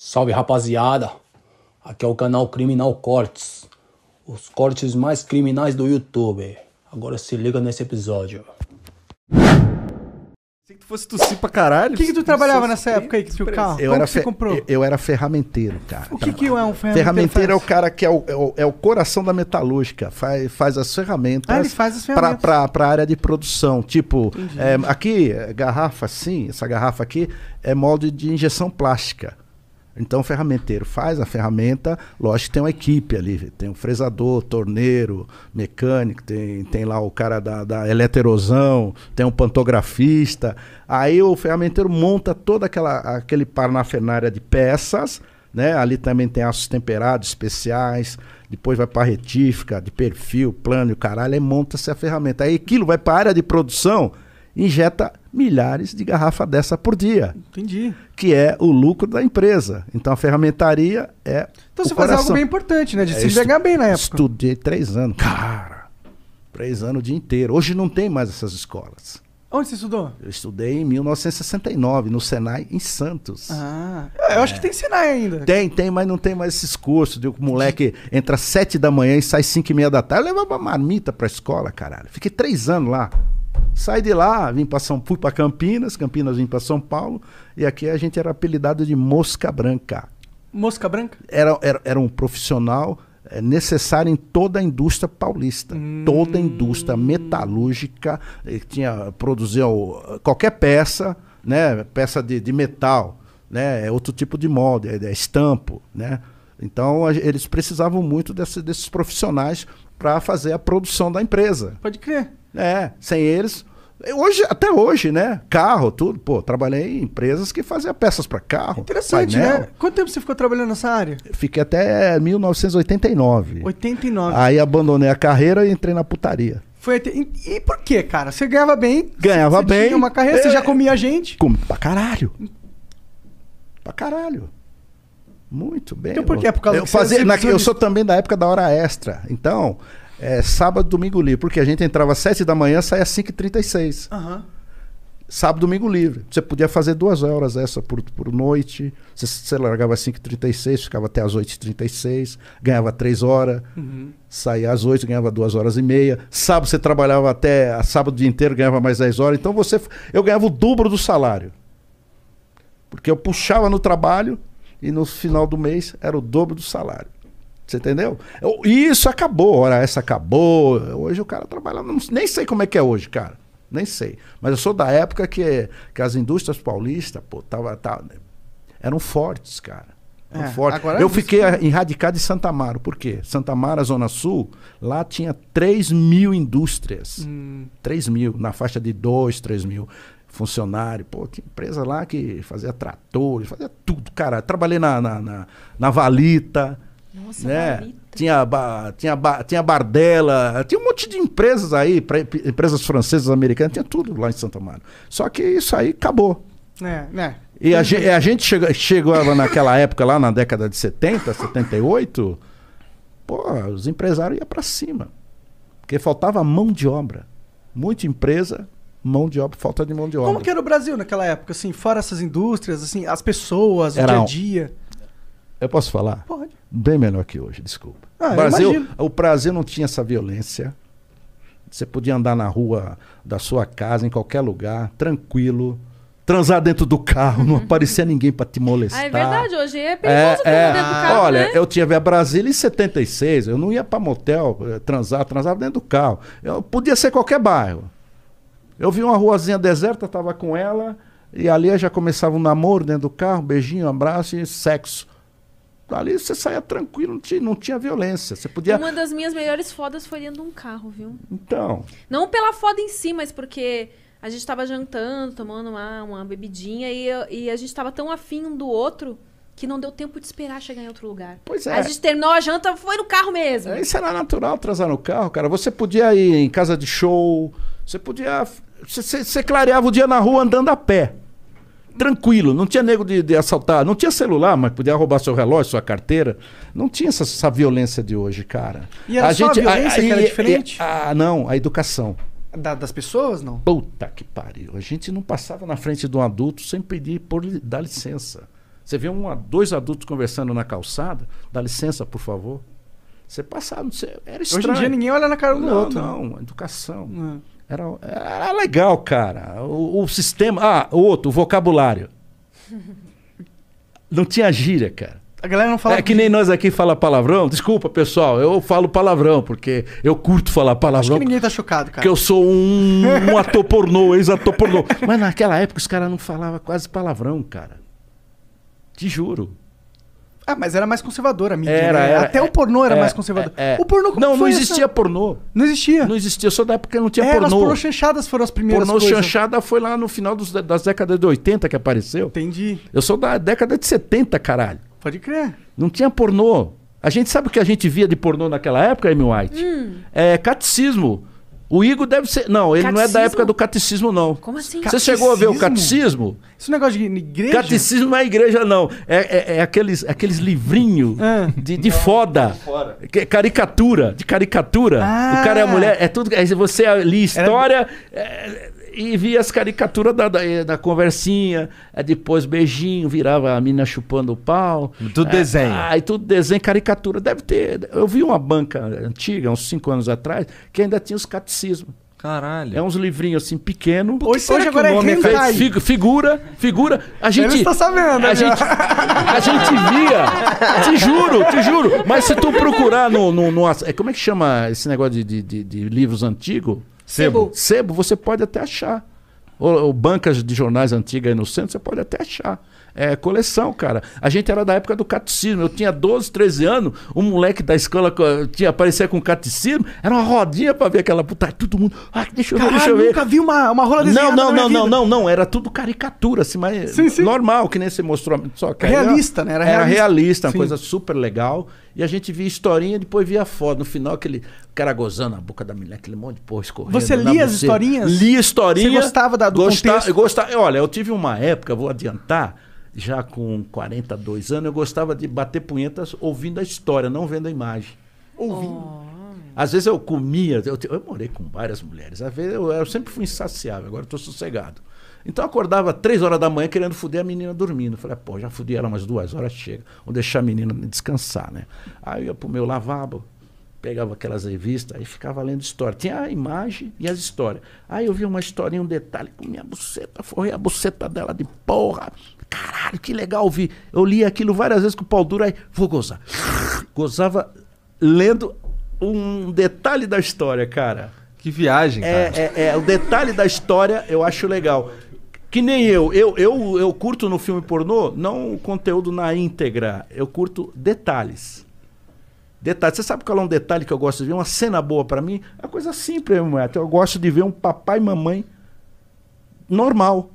Salve rapaziada, aqui é o canal Criminal Cortes, os cortes mais criminais do YouTube. Agora se liga nesse episódio. Se tu fosse tossir pra caralho. O que, que tu trabalhava nessa época aí que tu o carro? Assim. Eu Como era você comprou? Eu, eu, era ferramenteiro, cara. O que, que é um ferramenteiro? Ferramenteiro faz? é o cara que é o, é o, é o, coração da metalúrgica. Faz, faz as ferramentas. Ah, ele faz as ferramentas. Pra, pra, pra área de produção. Tipo, é, aqui, garrafa sim, essa garrafa aqui é molde de injeção plástica. Então o ferramenteiro faz a ferramenta, lógico que tem uma equipe ali, tem um fresador, torneiro, mecânico, tem, tem lá o cara da, da eleterosão, tem um pantografista. Aí o ferramenteiro monta toda aquela aquele parnafenária de peças, né? Ali também tem aços temperados especiais, depois vai para retífica, de perfil, plano, e caralho, aí monta-se a ferramenta. Aí aquilo vai para a área de produção, injeta milhares de garrafas dessa por dia. Entendi. Que é o lucro da empresa. Então a ferramentaria é. Então você faz algo bem importante, né? De é, se enxergar bem na época. Estudei três anos, cara. Três anos o dia inteiro. Hoje não tem mais essas escolas. Onde você estudou? Eu estudei em 1969, no Senai, em Santos. Ah, eu é. acho que é. tem Senai ainda. Tem, tem, mas não tem mais esses cursos. De o moleque entra às sete da manhã e sai cinco e meia da tarde. Eu levava marmita pra escola, caralho. Fiquei três anos lá. Saí de lá, vim pra São, fui para Campinas, Campinas vim para São Paulo, e aqui a gente era apelidado de Mosca Branca. Mosca Branca? Era, era, era um profissional eh, necessário em toda a indústria paulista, hum. toda a indústria metalúrgica tinha produzir qualquer peça, né, peça de, de metal, né, é outro tipo de molde, é, é estampo, né. Então a, eles precisavam muito desse, desses profissionais para fazer a produção da empresa. Pode crer. É, sem eles. Hoje, até hoje, né? Carro, tudo. Pô, trabalhei em empresas que faziam peças para carro. Interessante, painel. né? Quanto tempo você ficou trabalhando nessa área? Fiquei até 1989. 89. Aí abandonei a carreira e entrei na putaria. Foi E por que, cara? Você ganhava bem? Ganhava você, você bem. Tinha uma carreira, você já é. comia gente? com Pra caralho. Pra caralho. Muito bem. Então por que? É por causa eu que fazia, na, Eu sou também da época da hora extra. Então, é, sábado, domingo livre. Porque a gente entrava às 7 da manhã, saía às 5h36. Uhum. Sábado, domingo livre. Você podia fazer duas horas essa por, por noite. Você, você largava às 5h36, ficava até às 8h36, ganhava três horas, uhum. saía às 8 ganhava duas horas e meia. Sábado você trabalhava até a sábado o dia inteiro, ganhava mais 10 horas. Então você eu ganhava o dobro do salário. Porque eu puxava no trabalho e no final do mês era o dobro do salário. Você entendeu? Isso acabou, hora essa acabou. Hoje o cara trabalha, não, nem sei como é que é hoje, cara. Nem sei. Mas eu sou da época que, que as indústrias paulistas, pô, tava, tava, tá, eram fortes, cara. Eram é, fortes. É eu fiquei que... enradicado em Santa Amaro. Por quê? Santa Amaro, Zona Sul, lá tinha 3 mil indústrias. Hum. 3 mil, na faixa de 2, 3 mil funcionário. Pô, tinha empresa lá que fazia tratores, fazia tudo, cara. Trabalhei na, na, na, na Valita nossa, né? tinha, ba, tinha, ba, tinha Bardella, tinha um monte de empresas aí, pra, empresas francesas, americanas, tinha tudo lá em Santa Maria. Só que isso aí acabou. É, né? E a, gente, a gente chegou, chegou naquela época, lá na década de 70, 78, pô, os empresários iam para cima. Porque faltava mão de obra. Muita empresa, mão de obra, falta de mão de obra. Como que era o Brasil naquela época, assim, fora essas indústrias, assim, as pessoas, o dia a dia? Eu posso falar? Pode. Bem melhor que hoje, desculpa. Ah, Brasil, o Brasil não tinha essa violência. Você podia andar na rua da sua casa, em qualquer lugar, tranquilo. Transar dentro do carro, não uhum. aparecia ninguém para te molestar. Ah, é verdade, hoje é perigoso é, transar é, dentro do carro. Olha, né? eu tinha a Brasília em 76, eu não ia para motel eh, transar, transava dentro do carro. Eu, podia ser qualquer bairro. Eu vi uma ruazinha deserta, tava com ela, e ali já começava um namoro dentro do carro, beijinho, abraço e sexo ali você saía tranquilo, não tinha, não tinha violência. Você podia. Uma das minhas melhores fodas foi dentro de um carro, viu? Então. Não pela foda em si, mas porque a gente estava jantando, tomando uma, uma bebidinha e, e a gente estava tão afim um do outro que não deu tempo de esperar chegar em outro lugar. Pois é. a gente terminou a janta, foi no carro mesmo. Isso era natural, trazer no carro, cara. Você podia ir em casa de show, você podia. Você clareava o dia na rua andando a pé tranquilo, não tinha nego de, de, assaltar, não tinha celular, mas podia roubar seu relógio, sua carteira. Não tinha essa, essa violência de hoje, cara. E era a gente, a violência a, que era e, é, diferente? E, é, a, ah, não, a educação. Da, das pessoas, não? Puta que pariu. A gente não passava na frente de um adulto sem pedir por dar licença. Você vê um, dois adultos conversando na calçada, dá licença, por favor. Você passava, você, era estranho. Hoje em dia ninguém olha na cara do não, outro. Né? Não, educação. É. Era, era legal, cara. O, o sistema. Ah, outro, o vocabulário. Não tinha gíria, cara. A galera não fala. É que nem nós aqui fala palavrão. Desculpa, pessoal, eu falo palavrão, porque eu curto falar palavrão. Acho que ninguém tá chocado, cara. Porque eu sou um, um ator pornô, ex-ator pornô. Mas naquela época os caras não falavam quase palavrão, cara. Te juro. Ah, mas era mais conservadora a mídia. Era, né? era Até é, o pornô era é, mais conservador. É, é. o pornô como Não, não existia essa? pornô. Não existia. Não existia, só da época que não tinha é, pornô. As pornô chanchadas foram as primeiras. Pornô coisas. chanchada foi lá no final dos, das décadas de 80 que apareceu. Entendi. Eu sou da década de 70, caralho. Pode crer. Não tinha pornô. A gente sabe o que a gente via de pornô naquela época, Amy White? Hum. É catecismo. O Igor deve ser. Não, ele catecismo? não é da época do catecismo, não. Como assim? Catecismo? Você chegou a ver o catecismo? Esse negócio de igreja? Catecismo não é igreja, não. É, é, é aqueles, aqueles livrinhos ah. de, de não, foda. De é caricatura. De caricatura. Ah. O cara é a mulher. É tudo. Você ali, história. Era... É, e via as caricaturas da, da, eh, da conversinha, eh, depois beijinho, virava a menina chupando o pau. Tudo é, desenho. Aí ah, tudo desenho, caricatura. Deve ter. Eu vi uma banca antiga, uns cinco anos atrás, que ainda tinha os catecismos. Caralho. É uns livrinhos assim, pequeno. Hoje, hoje agora é hentai. Fig, figura, figura. A gente. Ele sabendo, a né? gente, a gente via. Te juro, te juro. Mas se tu procurar no. no, no é, como é que chama esse negócio de, de, de, de livros antigos? Sebo. Sebo, você pode até achar. Ou, ou bancas de jornais antigas aí no centro, você pode até achar é, coleção, cara. A gente era da época do catecismo. Eu tinha 12, 13 anos, um moleque da escola tinha aparecia com catecismo, era uma rodinha pra ver aquela puta, todo mundo. Ah, deixa eu ver, Caralho, deixa eu ver. nunca vi uma, uma rola desenhada Não, não, não, não, não, não, era tudo caricatura, assim, mas sim, sim. normal, que nem você mostrou. Só que realista, né? Era realista, era realista uma sim. coisa super legal. E a gente via historinha, depois via foto. No final, aquele cara gozando a boca da mulher, aquele monte de porra escorrendo. Você lia as historinhas? Lia historinha. Você gostava da, do gostava, contexto? Gostava, olha, eu tive uma época, vou adiantar, já com 42 anos, eu gostava de bater punhetas ouvindo a história, não vendo a imagem. Ouvindo. Oh. Às vezes eu comia, eu, eu, morei com várias mulheres, às vezes eu, eu sempre fui insaciável, agora estou sossegado. Então eu acordava três horas da manhã querendo foder a menina dormindo. Falei, ah, pô, já fudi ela umas duas horas, chega. Vou deixar a menina descansar, né? Aí eu ia pro meu lavabo, pegava aquelas revistas, aí ficava lendo história. Tinha a imagem e as histórias. Aí eu vi uma historinha, um detalhe, com minha buceta, forrei a buceta dela de porra. Caralho, que legal ouvir. Eu li aquilo várias vezes com o pau duro, aí vou gozar. Gozava lendo um detalhe da história, cara. Que viagem, é, cara. É, é, é, o detalhe da história eu acho legal. Que nem eu. eu. Eu eu curto no filme pornô não o conteúdo na íntegra. Eu curto detalhes. Detalhes. Você sabe qual é um detalhe que eu gosto de ver? Uma cena boa para mim? É coisa simples, meu irmão. É. Eu gosto de ver um papai e mamãe normal.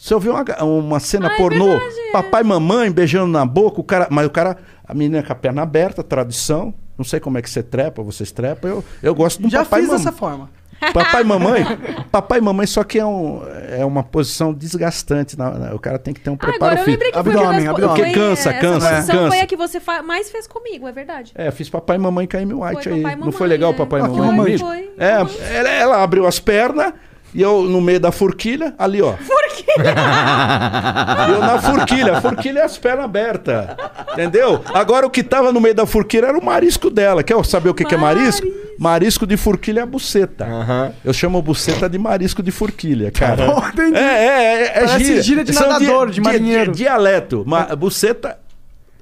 Você ouviu uma, uma cena ah, é pornô, é. papai e mamãe beijando na boca, o cara, mas o cara, a menina com a perna aberta, tradição. Não sei como é que você trepa, vocês trepam. Eu, eu gosto do Já papai fiz e mamãe. dessa forma. Papai e mamãe, papai e mamãe só que é, um, é uma posição desgastante. Na, na, o cara tem que ter um preparo Agora, físico. Abdômen, abdômen. Porque cansa, cansa, essa cansa. Foi a que você mais fez comigo, é verdade. É, fiz papai e mamãe com a Amy White foi aí. Mamãe, não foi legal né? papai e mamãe? Foi. É, ela, ela abriu as pernas, e eu no meio da forquilha, ali, ó. Forquilha! E eu na forquilha. Forquilha é as pernas abertas. Entendeu? Agora o que tava no meio da forquilha era o marisco dela. Quer saber o que, que é marisco? Marisco de forquilha é a buceta. Uhum. Eu chamo buceta de marisco de forquilha, cara. Uhum. É, é, é, é gíria. gíria de São é nadador, di, de marinheiro. Di, di, dialeto. Ma, buceta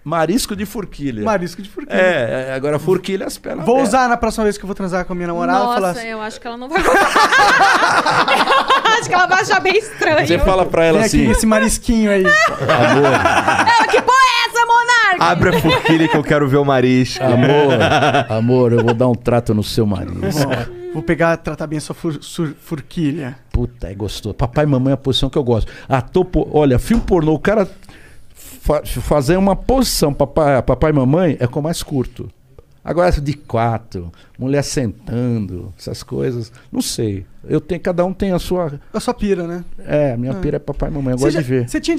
Marisco de forquilha. Marisco de forquilha. É, é agora forquilha as pernas. Vou usar na próxima vez que eu vou transar com a minha namorada. Nossa, falar assim... eu acho que ela não vai gostar. acho que ela vai achar bem estranho. Você fala pra ela assim... Aqui, esse marisquinho aí. Amor. É, que porra é essa, monarca? Abre a forquilha que eu quero ver o marisco. Amor, amor, eu vou dar um trato no seu marisco. Vou pegar, tratar bem a sua fur, sur, forquilha. Puta, é gostoso. Papai e mamãe é a posição que eu gosto. A topo, olha, filme pornô, o cara fa fazer uma posição papai, papai e mamãe é com mais curto. Agora de quatro, mulher sentando, essas coisas, não sei. Eu tenho, cada um tem a sua. A sua pira, né? É, minha é. pira é papai e mamãe, eu gosto de ver. Você tinha